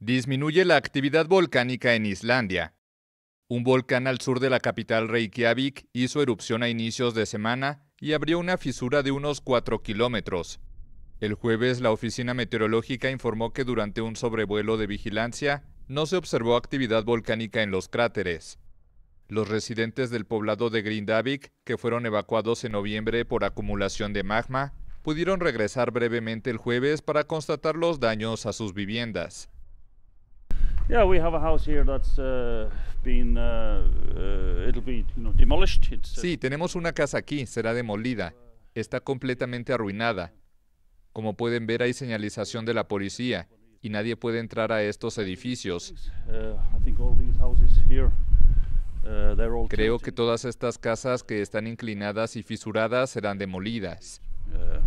disminuye la actividad volcánica en Islandia. Un volcán al sur de la capital Reykjavik hizo erupción a inicios de semana y abrió una fisura de unos 4 kilómetros. El jueves la oficina meteorológica informó que durante un sobrevuelo de vigilancia no se observó actividad volcánica en los cráteres. Los residentes del poblado de Grindavik, que fueron evacuados en noviembre por acumulación de magma, pudieron regresar brevemente el jueves para constatar los daños a sus viviendas sí, tenemos una casa aquí, será demolida. Está completamente arruinada. Como pueden ver, hay señalización de la policía y nadie puede entrar a estos edificios. Creo que todas estas casas que están inclinadas y fisuradas serán demolidas. Uh,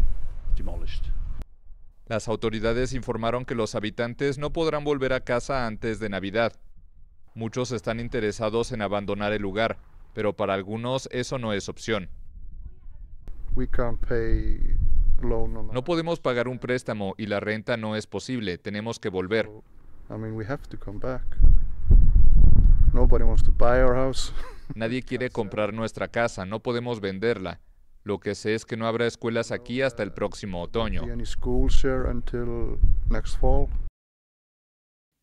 demolished. Las autoridades informaron que los habitantes no podrán volver a casa antes de Navidad. Muchos están interesados en abandonar el lugar, pero para algunos eso no es opción. No podemos pagar un préstamo y la renta no es posible, tenemos que volver. Nadie quiere comprar nuestra casa, no podemos venderla. Lo que sé es que no habrá escuelas aquí hasta el próximo otoño.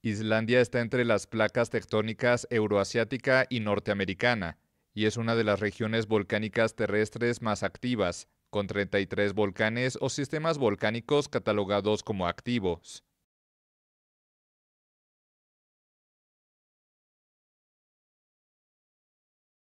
Islandia está entre las placas tectónicas euroasiática y norteamericana y es una de las regiones volcánicas terrestres más activas, con 33 volcanes o sistemas volcánicos catalogados como activos.